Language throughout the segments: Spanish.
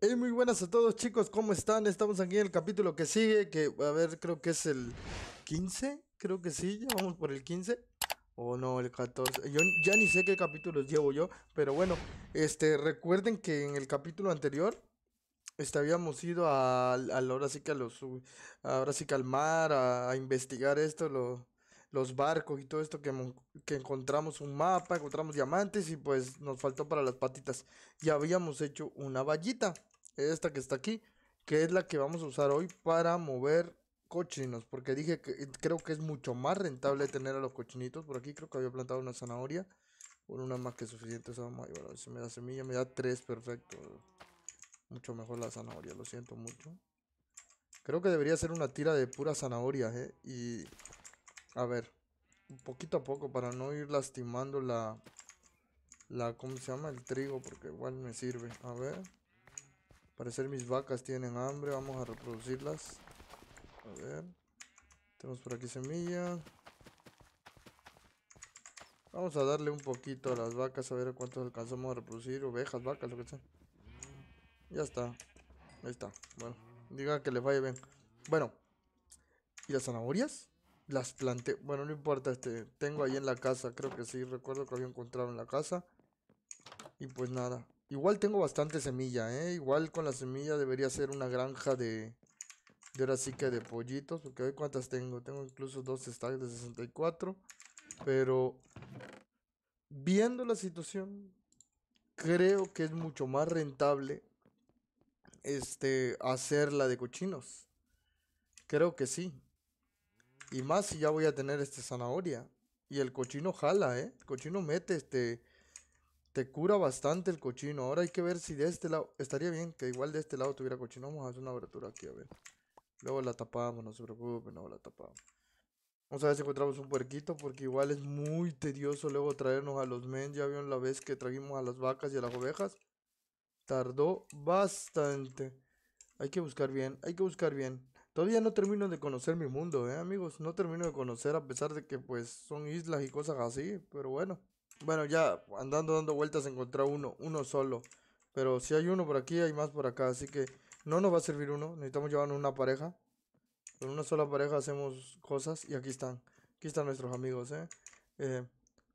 Hey, muy buenas a todos chicos, ¿cómo están? Estamos aquí en el capítulo que sigue, que a ver, creo que es el 15, creo que sí, ya vamos por el 15. O no, el 14. Yo ya ni sé qué capítulos llevo yo, pero bueno, este, recuerden que en el capítulo anterior este, habíamos ido al, ahora sí que a los, ahora sí que al mar, a, investigar esto, los barcos y todo esto que, que, encontramos un mapa, encontramos diamantes y pues nos faltó para las patitas. Ya habíamos hecho una vallita esta que está aquí, que es la que vamos a usar hoy para mover cochinos, porque dije que creo que es mucho más rentable tener a los cochinitos, por aquí creo que había plantado una zanahoria, por una más que suficiente, esa vamos si me da semilla, me da tres, perfecto, mucho mejor la zanahoria, lo siento mucho. Creo que debería ser una tira de pura zanahoria, ¿eh? Y... A ver. Poquito a poco para no ir lastimando la... La... ¿Cómo se llama? El trigo, porque igual me sirve. A ver. Parecer mis vacas tienen hambre. Vamos a reproducirlas. A ver. Tenemos por aquí semillas. Vamos a darle un poquito a las vacas. A ver cuántos alcanzamos a reproducir. Ovejas, vacas, lo que sea. Ya está. Ahí está. Bueno. Diga que les vaya bien. Bueno. ¿Y las zanahorias? Las planté. Bueno, no importa. este Tengo ahí en la casa. Creo que sí. Recuerdo que había encontrado en la casa. Y pues nada. Igual tengo bastante semilla, ¿eh? Igual con la semilla debería ser una granja de... De ahora sí que de pollitos. Porque hoy cuántas tengo. Tengo incluso dos stacks de 64. Pero... Viendo la situación... Creo que es mucho más rentable... Este... Hacer la de cochinos. Creo que sí. Y más si ya voy a tener este zanahoria. Y el cochino jala, ¿eh? El cochino mete este se cura bastante el cochino. Ahora hay que ver si de este lado... Estaría bien que igual de este lado tuviera cochino. Vamos a hacer una abertura aquí, a ver. Luego la tapamos, no se preocupen, no la tapamos. Vamos a ver si encontramos un puerquito, porque igual es muy tedioso luego traernos a los men. Ya vieron la vez que trajimos a las vacas y a las ovejas. Tardó bastante. Hay que buscar bien, hay que buscar bien. Todavía no termino de conocer mi mundo, ¿eh, amigos? No termino de conocer a pesar de que, pues, son islas y cosas así, pero bueno. Bueno, ya andando dando vueltas encontré uno, uno solo. Pero si hay uno por aquí, hay más por acá. Así que no nos va a servir uno. Necesitamos llevarnos una pareja. Con una sola pareja hacemos cosas. Y aquí están. Aquí están nuestros amigos, ¿eh? eh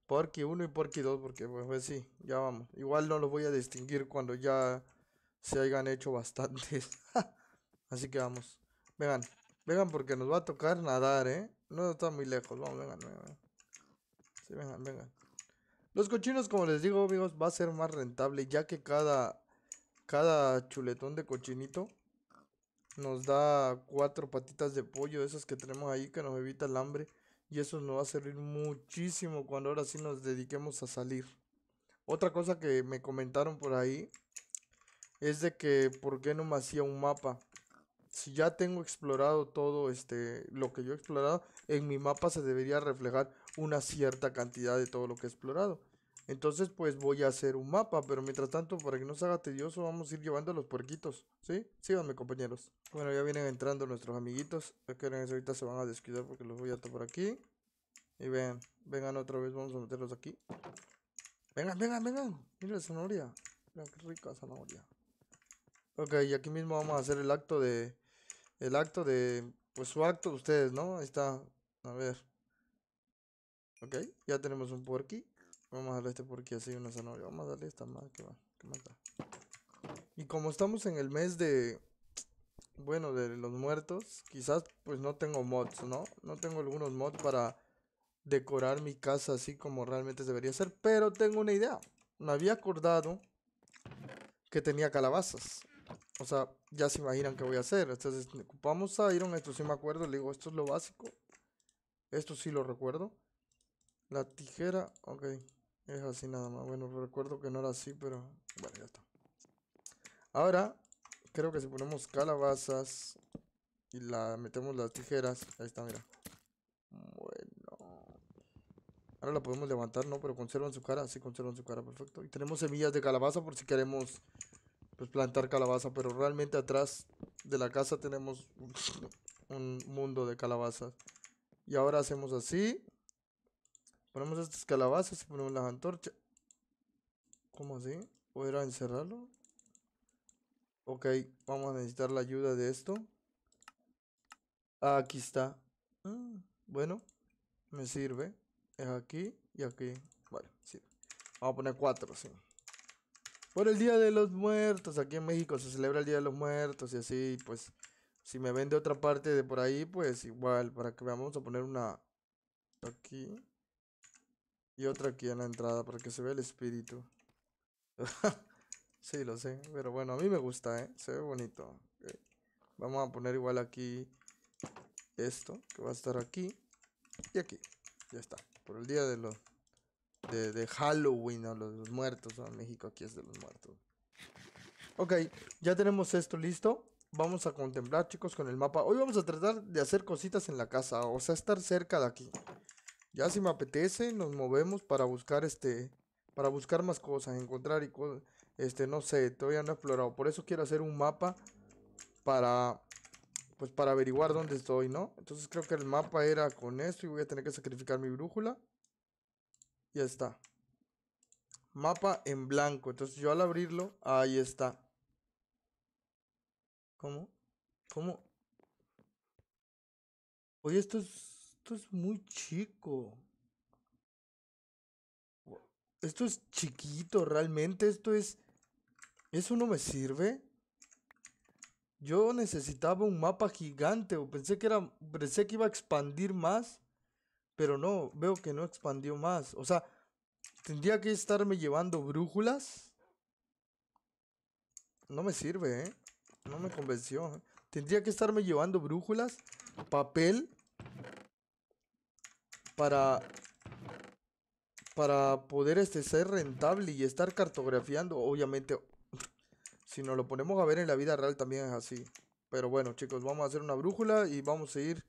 Porky 1 y Porky dos, Porque pues, pues, sí, ya vamos. Igual no los voy a distinguir cuando ya se hayan hecho bastantes. Así que vamos. Vengan. Vengan porque nos va a tocar nadar, ¿eh? No está muy lejos. Vamos, vengan, vengan. Sí, vengan, vengan. Los cochinos, como les digo, amigos, va a ser más rentable ya que cada, cada chuletón de cochinito nos da cuatro patitas de pollo, esas que tenemos ahí que nos evita el hambre. Y eso nos va a servir muchísimo cuando ahora sí nos dediquemos a salir. Otra cosa que me comentaron por ahí es de que por qué no me hacía un mapa si ya tengo explorado todo este, lo que yo he explorado, en mi mapa se debería reflejar una cierta cantidad de todo lo que he explorado. Entonces pues voy a hacer un mapa, pero mientras tanto para que no se haga tedioso vamos a ir llevando los puerquitos, ¿sí? Síganme compañeros. Bueno, ya vienen entrando nuestros amiguitos, que ahorita se van a descuidar porque los voy a topar aquí. Y ven vengan otra vez, vamos a meterlos aquí. Vengan, vengan, vengan. Mira la zanahoria. Mira qué rica zanahoria. Ok, y aquí mismo vamos a hacer el acto de el acto de, pues su acto de ustedes, ¿no? Ahí está, a ver. Ok, ya tenemos un porky. Vamos a darle este por así, una zanahoria. Vamos a darle esta más que va, que más Y como estamos en el mes de, bueno, de los muertos, quizás pues no tengo mods, ¿no? No tengo algunos mods para decorar mi casa así como realmente debería ser, pero tengo una idea. Me había acordado que tenía calabazas. O sea, ya se imaginan qué voy a hacer. Entonces, ocupamos a Iron, esto sí me acuerdo, le digo, esto es lo básico. Esto sí lo recuerdo. La tijera, ok, es así nada más. Bueno, recuerdo que no era así, pero bueno, ya está. Ahora, creo que si ponemos calabazas y la metemos las tijeras, ahí está, mira. Bueno. Ahora la podemos levantar, ¿no? Pero conservan su cara, sí, conservan su cara, perfecto. Y tenemos semillas de calabaza por si queremos pues, plantar calabaza, pero realmente atrás de la casa tenemos un mundo de calabazas. Y ahora hacemos así. Ponemos estas calabazas y ponemos las antorchas. ¿Cómo así? ¿O era encerrarlo? Ok, vamos a necesitar la ayuda de esto. Ah, aquí está. Mm, bueno, me sirve. Es aquí y aquí. Vale, Vamos a poner cuatro, sí por el Día de los Muertos. Aquí en México se celebra el Día de los Muertos y así, pues, si me ven de otra parte de por ahí, pues igual, para que vamos a poner una aquí y otra aquí en la entrada para que se vea el espíritu. sí, lo sé, pero bueno, a mí me gusta, ¿eh? Se ve bonito. Vamos a poner igual aquí esto, que va a estar aquí y aquí. Ya está, por el Día de los de, Halloween o los muertos. O México aquí es de los muertos. Ok, ya tenemos esto listo. Vamos a contemplar, chicos, con el mapa. Hoy vamos a tratar de hacer cositas en la casa. O sea, estar cerca de aquí. Ya si me apetece, nos movemos para buscar este... Para buscar más cosas, encontrar y cosas... Este, no sé, todavía no he explorado. Por eso quiero hacer un mapa para... Pues para averiguar dónde estoy, ¿no? Entonces creo que el mapa era con esto y voy a tener que sacrificar mi brújula. Ya está. Mapa en blanco. Entonces yo al abrirlo, ahí está. ¿Cómo? ¿Cómo? Oye, esto es, esto es muy chico. Esto es chiquito, realmente. Esto es... ¿Eso no me sirve? Yo necesitaba un mapa gigante. O pensé que era... Pensé que iba a expandir más. Pero no, veo que no expandió más. O sea, tendría que estarme llevando brújulas. No me sirve, ¿eh? No me convenció. ¿eh? Tendría que estarme llevando brújulas, papel, para para poder este ser rentable y estar cartografiando, obviamente, si nos lo ponemos a ver en la vida real también es así. Pero bueno, chicos, vamos a hacer una brújula y vamos a ir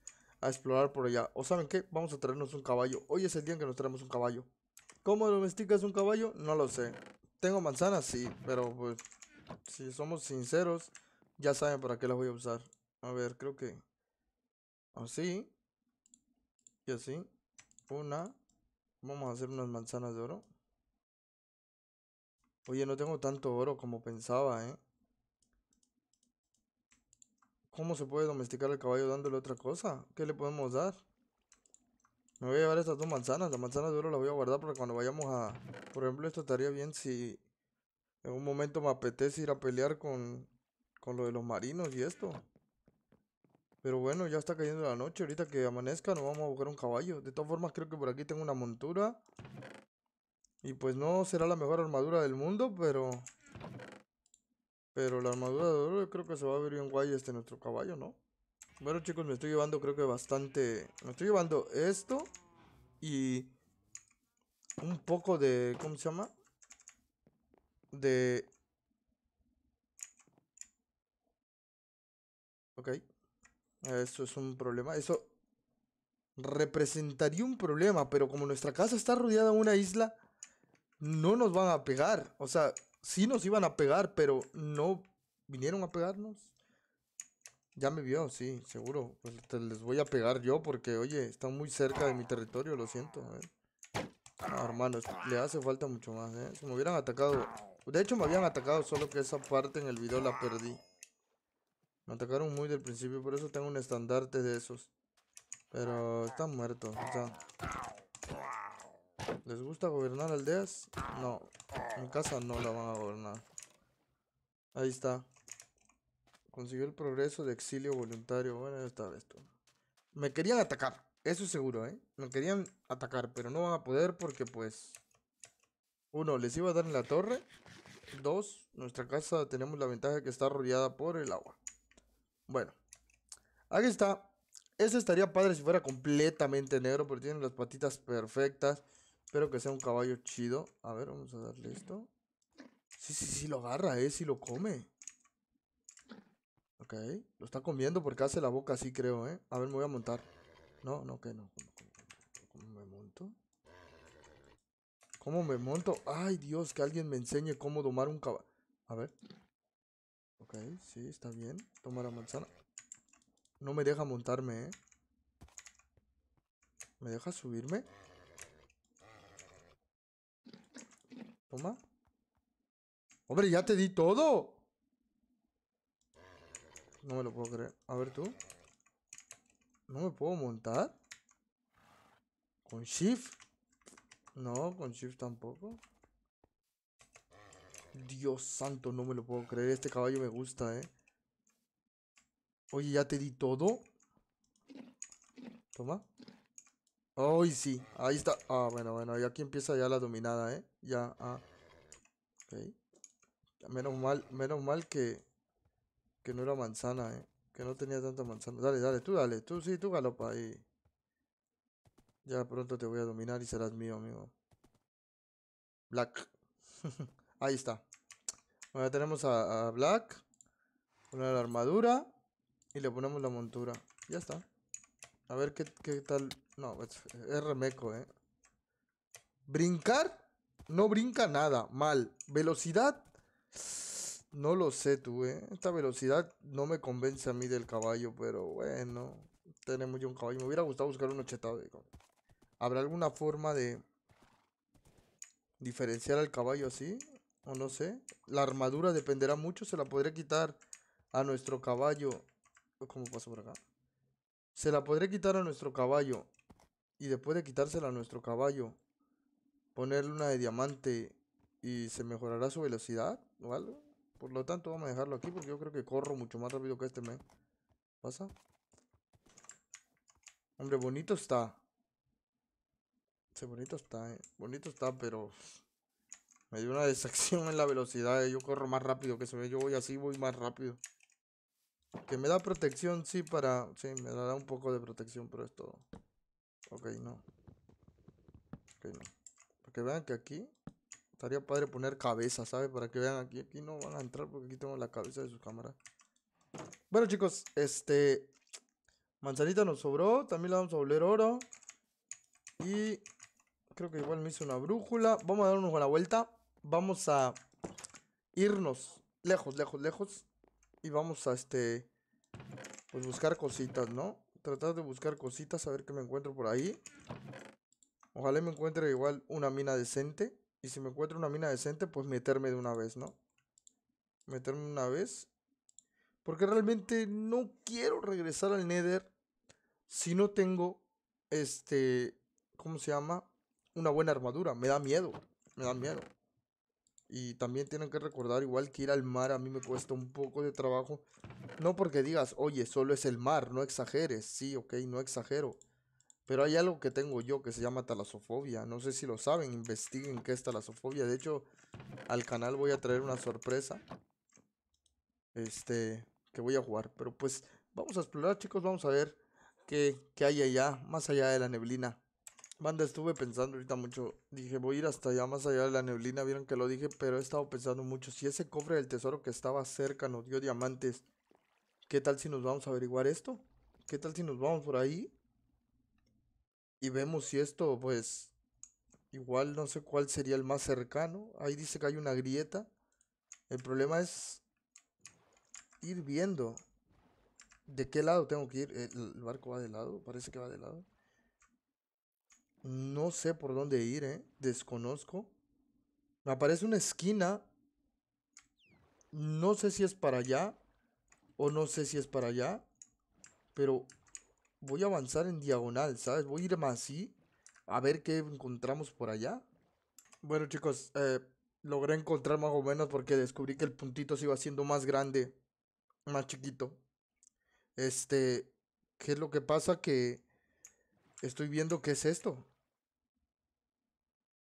a explorar por allá. ¿O saben qué? Vamos a traernos un caballo. Hoy es el día en que nos traemos un caballo. ¿Cómo domesticas un caballo? No lo sé. ¿Tengo manzanas? Sí, pero pues... Si somos sinceros, ya saben para qué las voy a usar. A ver, creo que... Así. Y así. Una. Vamos a hacer unas manzanas de oro. Oye, no tengo tanto oro como pensaba, ¿eh? ¿Cómo se puede domesticar el caballo dándole otra cosa? ¿Qué le podemos dar? Me voy a llevar estas dos manzanas. La manzana de la voy a guardar para cuando vayamos a... Por ejemplo, esto estaría bien si... En un momento me apetece ir a pelear con... Con lo de los marinos y esto. Pero bueno, ya está cayendo la noche. Ahorita que amanezca nos vamos a buscar un caballo. De todas formas, creo que por aquí tengo una montura. Y pues no será la mejor armadura del mundo, pero... Pero la armadura de oro creo que se va a ver bien guay este nuestro caballo, ¿no? Bueno chicos, me estoy llevando creo que bastante... Me estoy llevando esto y un poco de... ¿Cómo se llama? De... Ok. Eso es un problema. Eso representaría un problema, pero como nuestra casa está rodeada de una isla, no nos van a pegar. O sea, sí nos iban a pegar, pero no vinieron a pegarnos. Ya me vio, sí, seguro. Pues les voy a pegar yo porque, oye, están muy cerca de mi territorio, lo siento. hermanos. hermano, le hace falta mucho más, eh. Si me hubieran atacado... De hecho, me habían atacado, solo que esa parte en el video la perdí. Me atacaron muy del principio, por eso tengo un estandarte de esos. Pero están muertos, ¿Les gusta gobernar aldeas? No, en casa no la van a gobernar. Ahí está. Consiguió el progreso de exilio voluntario. Bueno, ya está esto. Me querían atacar. Eso es seguro, ¿eh? Me querían atacar, pero no van a poder porque, pues... Uno, les iba a dar en la torre. Dos, nuestra casa tenemos la ventaja de que está rodeada por el agua. Bueno. Aquí está. Ese estaría padre si fuera completamente negro, pero tiene las patitas perfectas. Espero que sea un caballo chido. A ver, vamos a darle esto. Sí, sí, sí, lo agarra, eh. Sí lo come. Ok. Lo está comiendo porque hace la boca así, creo, eh. A ver, me voy a montar. No, no, que no. ¿Cómo, cómo, me monto? ¿Cómo me monto? Ay, Dios, que alguien me enseñe cómo domar un caballo. A ver. Ok, sí, está bien. Toma la manzana. No me deja montarme, ¿eh? ¿Me deja subirme? Toma. ¡Hombre, ya te di todo! No me lo puedo creer. A ver tú. ¿No me puedo montar? ¿Con Shift? No, con Shift tampoco. Dios santo, no me lo puedo creer. Este caballo me gusta, ¿eh? Oye, ya te di todo. Toma. Ay, sí, ahí está. Ah, bueno, bueno, y aquí empieza ya la dominada, ¿eh? Ya, ah. Ok. Menos mal, menos mal que, que no era manzana, ¿eh? Que no tenía tanta manzana. Dale, dale, tú dale, tú sí, tú galopa ahí. Ya pronto te voy a dominar y serás mío, amigo. Black. ahí está. Bueno, tenemos a, Black. Ponemos la armadura. Y le ponemos la montura. Ya está. A ver qué tal no, es, remeco, ¿eh? Brincar. No brinca nada. Mal. Velocidad. No lo sé tú, ¿eh? Esta velocidad no me convence a mí del caballo, pero bueno. Tenemos ya un caballo. Me hubiera gustado buscar uno chetado ¿Habrá alguna forma de diferenciar al caballo así? O no sé. La armadura dependerá mucho. Se la podré quitar a nuestro caballo. ¿Cómo pasó por acá? Se la podré quitar a nuestro caballo y después de quitársela a nuestro caballo, ponerle una de diamante y se mejorará su velocidad o algo. Por lo tanto, vamos a dejarlo aquí porque yo creo que corro mucho más rápido que este me ¿Pasa? Hombre, bonito está. Sí, bonito está, eh. Bonito está, pero... Me dio una desacción en la velocidad. Eh. Yo corro más rápido que se ve. Yo voy así, voy más rápido. Que me da protección, sí, para... Sí, me dará un poco de protección, pero es todo. Ok, no. Ok, no. Para que vean que aquí estaría padre poner cabeza, ¿sabe? Para que vean aquí. Aquí no van a entrar porque aquí tengo la cabeza de su cámara. Bueno, chicos, este... Manzanita nos sobró. También la vamos a volver oro. Y creo que igual me hizo una brújula. Vamos a darnos una vuelta. Vamos a irnos lejos, lejos, lejos. Y vamos a este. Pues buscar cositas, ¿no? tratar de buscar cositas, a ver qué me encuentro por ahí. Ojalá me encuentre igual una mina decente. Y si me encuentro una mina decente, pues meterme de una vez, ¿no? Meterme una vez. Porque realmente no quiero regresar al Nether si no tengo, este, ¿cómo se llama? Una buena armadura. Me da miedo, me da miedo. Y también tienen que recordar igual que ir al mar a mí me cuesta un poco de trabajo. No porque digas, oye, solo es el mar, no exageres. Sí, ok, no exagero. Pero hay algo que tengo yo que se llama talasofobia. No sé si lo saben, investiguen qué es talasofobia. De hecho, al canal voy a traer una sorpresa. Este, que voy a jugar. Pero pues vamos a explorar chicos, vamos a ver qué, qué hay allá, más allá de la neblina. Manda estuve pensando ahorita mucho. Dije, voy a ir hasta allá, más allá de la neblina. Vieron que lo dije, pero he estado pensando mucho. Si ese cofre del tesoro que estaba cerca nos dio diamantes, ¿qué tal si nos vamos a averiguar esto? ¿Qué tal si nos vamos por ahí? Y vemos si esto, pues, igual no sé cuál sería el más cercano. Ahí dice que hay una grieta. El problema es ir viendo de qué lado tengo que ir. El barco va de lado, parece que va de lado. No sé por dónde ir, ¿eh? Desconozco. Me aparece una esquina. No sé si es para allá. O no sé si es para allá. Pero voy a avanzar en diagonal, ¿sabes? Voy a ir más así. A ver qué encontramos por allá. Bueno, chicos. Eh, logré encontrar más o menos porque descubrí que el puntito se iba haciendo más grande. Más chiquito. Este. ¿Qué es lo que pasa? Que estoy viendo qué es esto.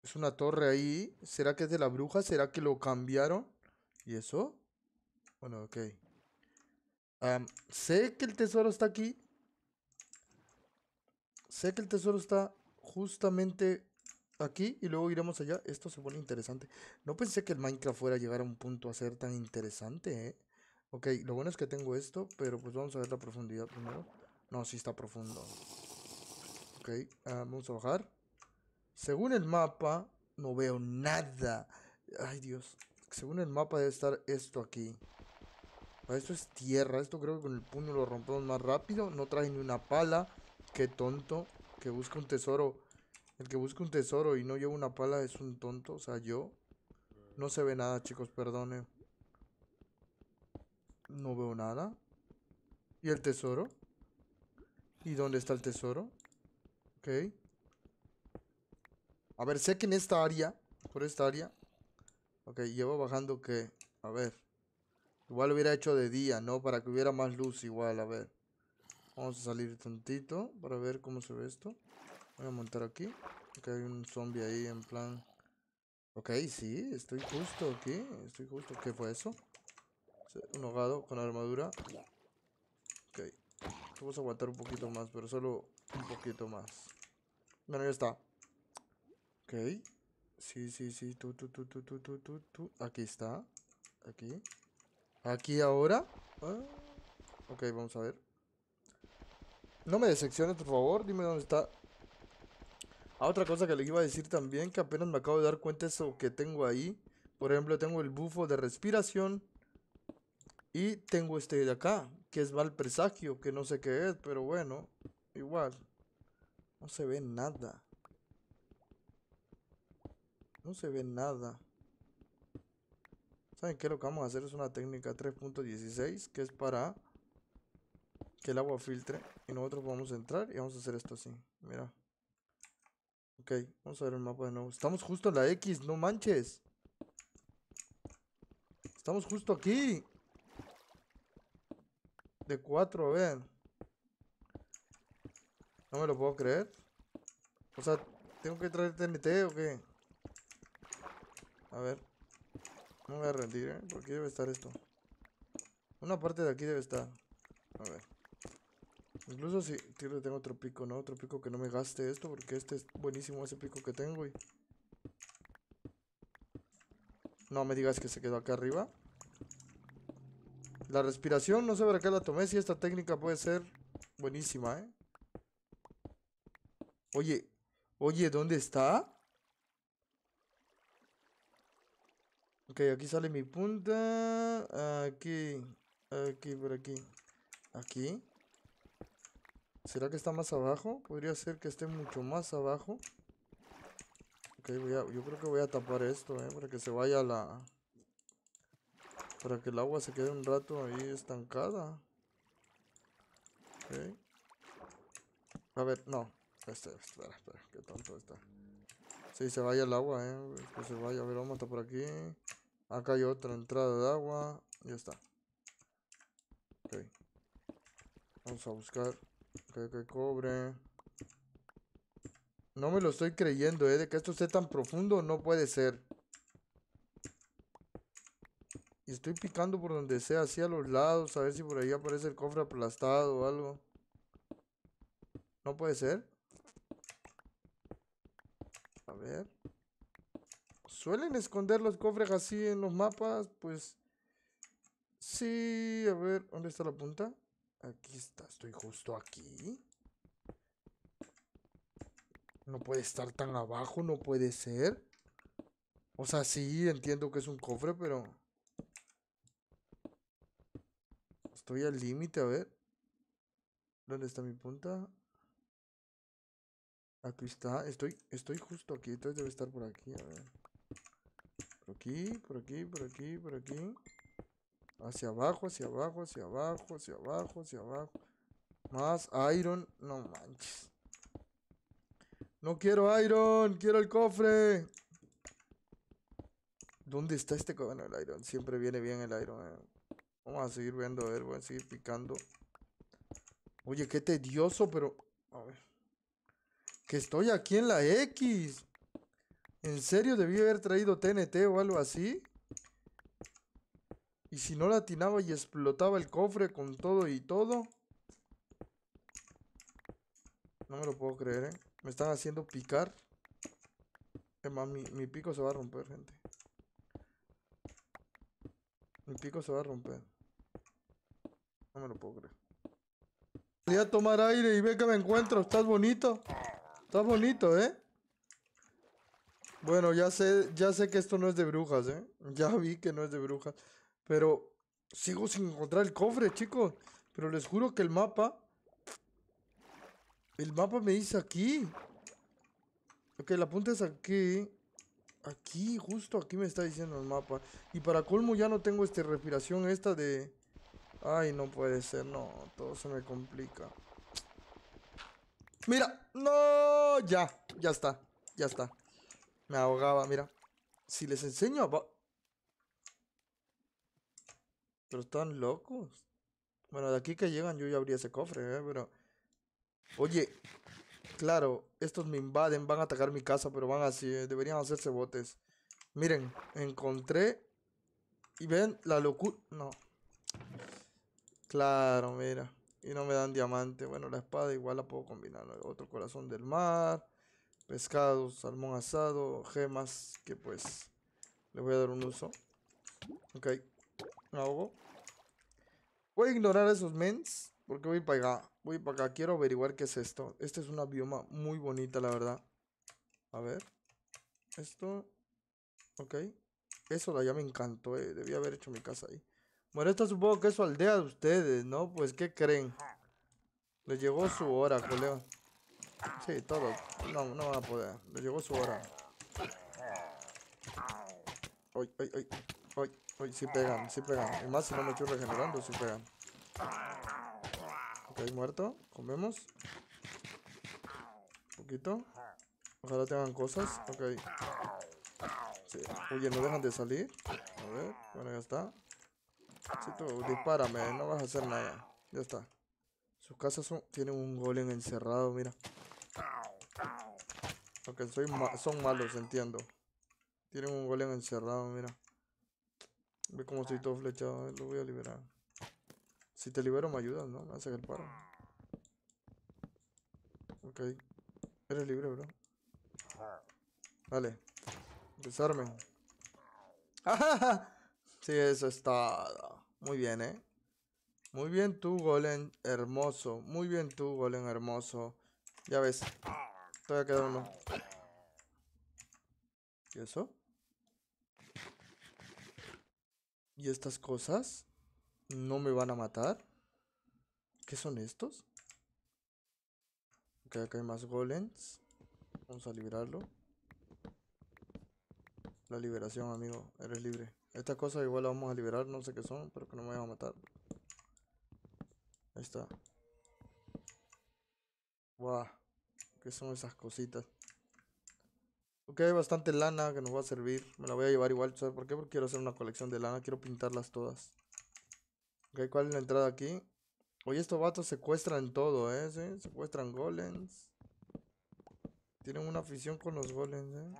Es una torre ahí. ¿Será que es de la bruja? ¿Será que lo cambiaron? ¿Y eso? Bueno, ok. sé que el tesoro está aquí. Sé que el tesoro está justamente aquí y luego iremos allá. Esto se pone interesante. No pensé que el Minecraft fuera a llegar a un punto a ser tan interesante, ¿eh? Ok, lo bueno es que tengo esto, pero pues vamos a ver la profundidad primero. No, sí está profundo. Ok, ah, vamos a bajar. Según el mapa, no veo nada. Ay, Dios. Según el mapa debe estar esto aquí. Esto es tierra. Esto creo que con el puño lo rompemos más rápido. No trae ni una pala. Qué tonto. Que busca un tesoro. El que busca un tesoro y no lleva una pala es un tonto. O sea, yo... No se ve nada, chicos. Perdone. No veo nada. ¿Y el tesoro? ¿Y dónde está el tesoro? Ok. A ver, sé que en esta área, por esta área. Ok, llevo bajando que... A ver. Igual lo hubiera hecho de día, ¿no? Para que hubiera más luz igual, a ver. Vamos a salir tantito para ver cómo se ve esto. Voy a montar aquí. Ok, hay un zombie ahí en plan... Ok, sí, estoy justo aquí. Estoy justo. ¿Qué fue eso? Un hogado con armadura. Ok. Vamos a aguantar un poquito más, pero solo un poquito más. Bueno, ya está. Ok. Sí, sí, sí. Tú, tú, tú, tú, tú, tú, tú, Aquí está. Aquí. Aquí ahora. Ah. Ok, vamos a ver. No me decepciones, por favor. Dime dónde está. Ah, otra cosa que le iba a decir también, que apenas me acabo de dar cuenta eso que tengo ahí. Por ejemplo, tengo el bufo de respiración. Y tengo este de acá, que es mal presagio, que no sé qué es, pero bueno, igual. No se ve nada. No se ve nada. ¿Saben qué? Lo que vamos a hacer es una técnica 3.16 que es para que el agua filtre. Y nosotros vamos a entrar y vamos a hacer esto así. Mira. Ok, vamos a ver el mapa de nuevo. Estamos justo en la X, no manches. Estamos justo aquí. De 4, ver No me lo puedo creer. O sea, ¿tengo que traer TNT o qué? A ver. No me voy a rendir, ¿eh? Porque debe estar esto. Una parte de aquí debe estar. A ver. Incluso si tengo otro pico, ¿no? Otro pico que no me gaste esto porque este es buenísimo ese pico que tengo y... No me digas que se quedó acá arriba. La respiración, no sé para qué la tomé. Si esta técnica puede ser buenísima, ¿eh? Oye, oye, ¿dónde está? Ok, aquí sale mi punta. Aquí. Aquí, por aquí. Aquí. ¿Será que está más abajo? Podría ser que esté mucho más abajo. Ok, yo creo que voy a tapar esto, eh, para que se vaya la... Para que el agua se quede un rato ahí estancada. Ok. A ver, no. Espera, espera, espera. Qué tonto está. Sí, se vaya el agua, eh. Que se vaya. A ver, vamos a tapar aquí. Acá hay otra entrada de agua. Ya está. Ok. Vamos a buscar. que cobre. No me lo estoy creyendo, ¿eh? De que esto esté tan profundo, no puede ser. Y estoy picando por donde sea, así a los lados, a ver si por ahí aparece el cofre aplastado o algo. No puede ser. A ver suelen esconder los cofres así en los mapas, pues... Sí, a ver, ¿dónde está la punta? Aquí está, estoy justo aquí. No puede estar tan abajo, no puede ser. O sea, sí, entiendo que es un cofre, pero... Estoy al límite, a ver. ¿Dónde está mi punta? Aquí está, estoy, estoy justo aquí, entonces debe estar por aquí, a ver. Por aquí, por aquí, por aquí, por aquí. Hacia abajo, hacia abajo, hacia abajo, hacia abajo, hacia abajo. Más iron, no manches. No quiero iron, quiero el cofre. ¿Dónde está este cofre? Bueno, el iron, siempre viene bien el iron. Eh. Vamos a seguir viendo, a ver, voy a seguir picando. Oye, qué tedioso, pero... A ver. Que estoy aquí en la X. ¿En serio debí haber traído TNT o algo así? Y si no la atinaba y explotaba el cofre con todo y todo. No me lo puedo creer, ¿eh? Me están haciendo picar. Es mi, mi pico se va a romper, gente. Mi pico se va a romper. No me lo puedo creer. Voy a tomar aire y ve que me encuentro. Estás bonito. Estás bonito, ¿eh? Bueno, ya sé, ya sé que esto no es de brujas, ¿eh? Ya vi que no es de brujas. Pero sigo sin encontrar el cofre, chicos. Pero les juro que el mapa... El mapa me dice aquí. Ok, la punta es aquí. Aquí, justo aquí me está diciendo el mapa. Y para colmo ya no tengo esta respiración esta de... Ay, no puede ser, no. Todo se me complica. Mira, no, ya, ya está, ya está. Me ahogaba, mira. Si les enseño... Pero están locos. Bueno, de aquí que llegan yo ya abrí ese cofre, ¿eh? Pero... Oye, claro, estos me invaden, van a atacar mi casa, pero van así, eh, deberían hacerse botes. Miren, encontré... Y ven la locura... No. Claro, mira. Y no me dan diamante. Bueno, la espada igual la puedo combinar. Otro corazón del mar. Pescados, salmón asado, gemas, que pues le voy a dar un uso. Ok, Voy a ignorar esos mens porque voy para acá. Voy para acá, quiero averiguar qué es esto. Esta es una bioma muy bonita, la verdad. A ver. Esto. Ok. Eso ya me encantó, eh. Debía haber hecho mi casa ahí. Bueno, esta supongo que es aldea de ustedes, ¿no? Pues, ¿qué creen? Le llegó su hora, colega. Sí, todo. No, no van a poder. Le llegó su hora. Uy, uy, uy Uy, uy, sí pegan, sí pegan. Y más si no me estoy regenerando, sí pegan. Ok, muerto. Comemos. Un poquito. Ojalá tengan cosas. Ok. Sí. Oye, ¿no dejan de salir? A ver. Bueno, ya está. sí, tú dispárame, no vas a hacer nada. Ya está. Sus casas son... tienen un golem encerrado, mira. Aunque soy son malos, entiendo. Tienen un golem encerrado, mira. Ve como estoy todo flechado, eh, lo voy a liberar. Si te libero me ayudas, ¿no? haces el paro. Ok. Eres libre, bro. Dale. Desarme sí, eso está. Muy bien, ¿eh? Muy bien tú, golem hermoso. Muy bien tú, golem hermoso. Ya ves. Todavía queda uno. ¿Y eso? ¿Y estas cosas? ¿No me van a matar? ¿Qué son estos? Ok, acá hay más golems. Vamos a liberarlo. La liberación, amigo. Eres libre. Esta cosa igual la vamos a liberar. No sé qué son, pero que no me van a matar. Ahí está. Guau. Que son esas cositas? Ok, bastante lana que nos va a servir. Me la voy a llevar igual, ¿sabes por qué? Porque quiero hacer una colección de lana, quiero pintarlas todas. Ok, ¿cuál es la entrada aquí? Oye, estos vatos secuestran todo, ¿eh? ¿Sí? Secuestran golems. Tienen una afición con los golems, ¿eh?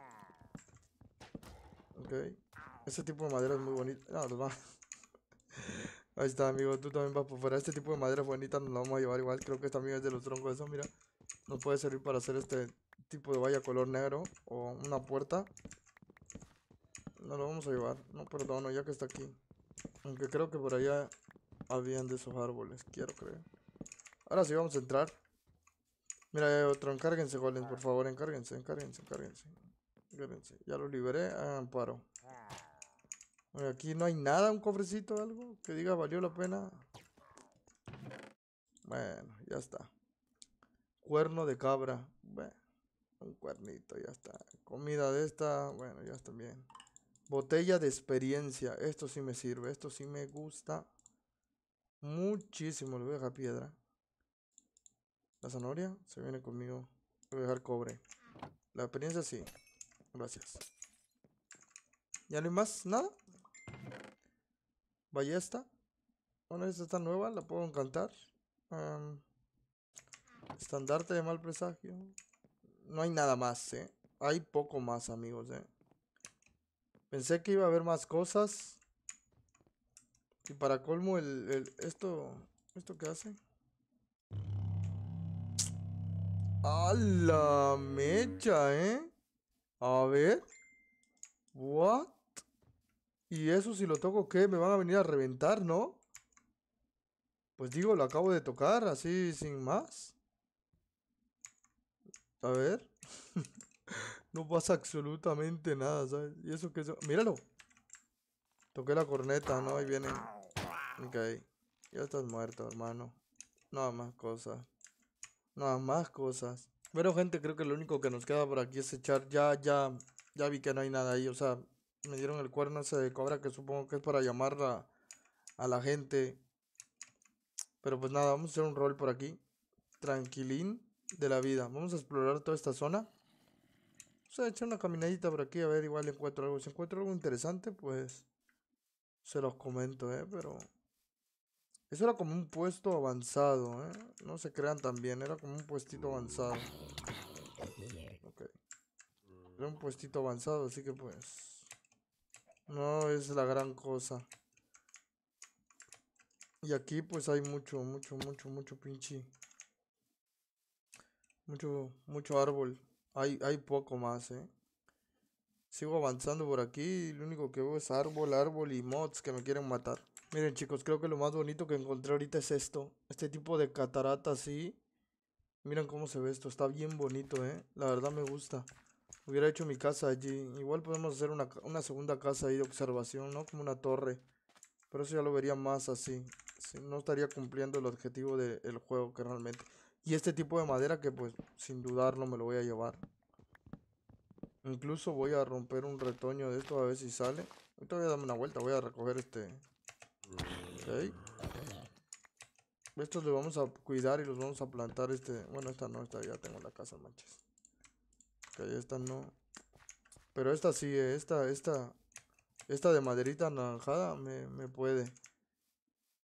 Ok. Este tipo de madera es muy bonita. Ah, Ahí está, amigo. Tú también vas por fuera. Este tipo de madera es bonita. Nos la vamos a llevar igual. Creo que esta mía es de los troncos. Eso, mira. No puede servir para hacer este tipo de valla color negro o una puerta. No lo vamos a llevar. No, perdón, ya que está aquí. Aunque creo que por allá habían de esos árboles, quiero creer. Ahora sí vamos a entrar. Mira, otro, encárguense, golems, por ah. favor, encárguense, encárguense, encárguense. encárguense. Ya lo liberé, ah, amparo. aquí no hay nada, un cofrecito, algo que diga valió la pena. Bueno, ya está. Cuerno de cabra. un cuernito, ya está. Comida de esta, bueno, ya está bien. Botella de experiencia. Esto sí me sirve. Esto sí me gusta. Muchísimo. Le voy a dejar piedra. La zanahoria se viene conmigo. Le voy a dejar cobre. La experiencia sí. Gracias. ¿Ya no hay más? ¿Nada? Ballesta. Bueno, esta está nueva. La puedo encantar. Estandarte de mal presagio. No hay nada más, ¿eh? Hay poco más, amigos, ¿eh? Pensé que iba a haber más cosas. Y para colmo, el, el esto... ¿Esto qué hace? A la mecha, ¿eh? A ver. What? Y eso si lo toco, ¿qué? Me van a venir a reventar, ¿no? Pues digo, lo acabo de tocar, así sin más. A ver. no pasa absolutamente nada, ¿sabes? Y eso que eso. ¡Míralo! Toqué la corneta, ¿no? Ahí viene. Ok. Ya estás muerto, hermano. Nada más cosas. Nada más cosas. Bueno, gente, creo que lo único que nos queda por aquí es echar. Ya, ya. Ya vi que no hay nada ahí. O sea, me dieron el cuerno ese de cobra que supongo que es para llamar a, a la gente. Pero pues nada, vamos a hacer un rol por aquí. Tranquilín de la vida. Vamos a explorar toda esta zona. O a echar una caminadita por aquí a ver, igual encuentro algo. Si encuentro algo interesante, pues se los comento, ¿eh? Pero eso era como un puesto avanzado, ¿eh? No se crean tan bien era como un puestito avanzado. Ok. Era un puestito avanzado, así que pues... No es la gran cosa. Y aquí pues hay mucho, mucho, mucho, mucho pinche mucho, mucho árbol. Hay, hay poco más, ¿eh? Sigo avanzando por aquí lo único que veo es árbol, árbol y mods que me quieren matar. Miren chicos, creo que lo más bonito que encontré ahorita es esto. Este tipo de catarata así. Miren cómo se ve esto, está bien bonito, ¿eh? La verdad me gusta. Hubiera hecho mi casa allí. Igual podemos hacer una, una segunda casa ahí de observación, ¿no? Como una torre. Pero eso ya lo vería más así. no estaría cumpliendo el objetivo del juego que realmente... Y este tipo de madera que pues sin dudarlo me lo voy a llevar. Incluso voy a romper un retoño de esto a ver si sale. Ahorita voy a darme una vuelta, voy a recoger este. Ok. Estos los vamos a cuidar y los vamos a plantar este. Bueno, esta no, esta ya tengo la casa, manches. Ok, esta no. Pero esta sí, eh, esta, esta. Esta de maderita anaranjada me, me puede.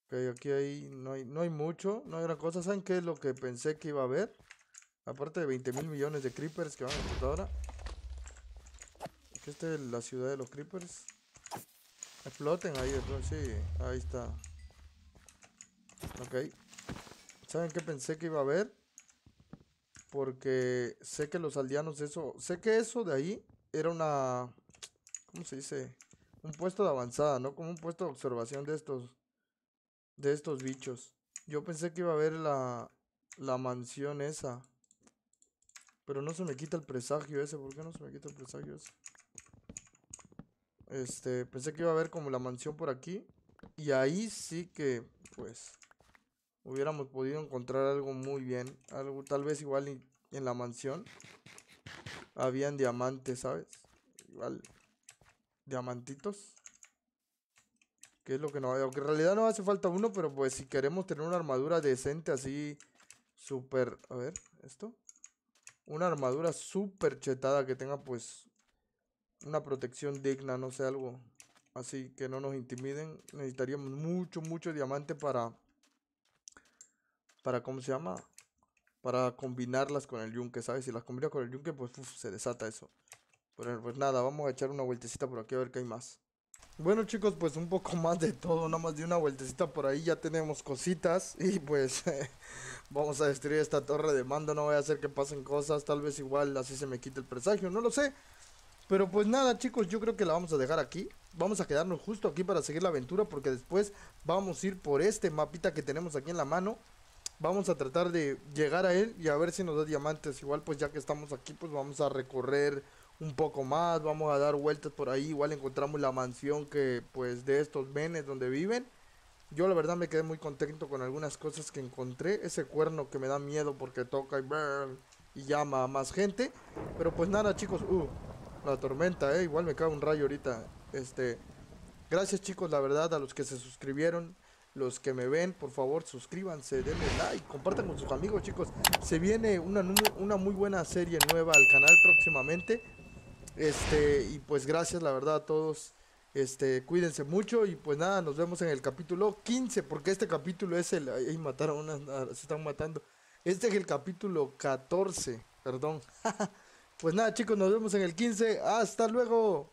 Ok, aquí hay, no, hay, no hay mucho, no hay gran cosa. ¿Saben qué es lo que pensé que iba a haber? Aparte de 20 mil millones de creepers que van a ahora ahora Aquí está la ciudad de los creepers. Exploten ahí, sí, ahí está. Ok. ¿Saben qué pensé que iba a haber? Porque sé que los aldeanos eso... Sé que eso de ahí era una... ¿Cómo se dice? Un puesto de avanzada, ¿no? Como un puesto de observación de estos de estos bichos. Yo pensé que iba a haber la, la mansión esa. Pero no se me quita el presagio ese. ¿Por qué no se me quita el presagio ese? Este, pensé que iba a haber como la mansión por aquí. Y ahí sí que, pues, hubiéramos podido encontrar algo muy bien. Algo tal vez igual en la mansión. Habían diamantes, ¿sabes? Igual. Diamantitos. Que es lo que nos... Aunque en realidad no hace falta uno, pero pues si queremos tener una armadura decente así... Súper... A ver, esto. Una armadura súper chetada que tenga pues... Una protección digna, no sé, algo... Así que no nos intimiden. Necesitaríamos mucho, mucho diamante para... Para, ¿cómo se llama? Para combinarlas con el yunque, ¿sabes? Si las combinas con el yunque, pues se desata eso. Pero pues nada, vamos a echar una vueltecita por aquí a ver qué hay más. Bueno chicos, pues un poco más de todo, nada más de una vueltecita por ahí, ya tenemos cositas y pues vamos a destruir esta torre de mando, no voy a hacer que pasen cosas, tal vez igual así se me quite el presagio, no lo sé. Pero pues nada chicos, yo creo que la vamos a dejar aquí, vamos a quedarnos justo aquí para seguir la aventura porque después vamos a ir por este mapita que tenemos aquí en la mano. Vamos a tratar de llegar a él y a ver si nos da diamantes, igual pues ya que estamos aquí pues vamos a recorrer un poco más, vamos a dar vueltas por ahí, igual encontramos la mansión que pues de estos venes donde viven. Yo la verdad me quedé muy contento con algunas cosas que encontré, ese cuerno que me da miedo porque toca y, y llama a más gente, pero pues nada chicos, uh, la tormenta, eh, igual me cae un rayo ahorita, este, gracias chicos la verdad a los que se suscribieron, los que me ven, por favor, suscríbanse, denle like, compartan con sus amigos, chicos. Se viene una, una muy buena serie nueva al canal próximamente. Este, y pues gracias, la verdad, a todos. Este, cuídense mucho y pues nada, nos vemos en el capítulo 15, porque este capítulo es el... Ahí mataron unas... Ah, se están matando. Este es el capítulo 14, perdón. pues nada, chicos, nos vemos en el 15. Hasta luego.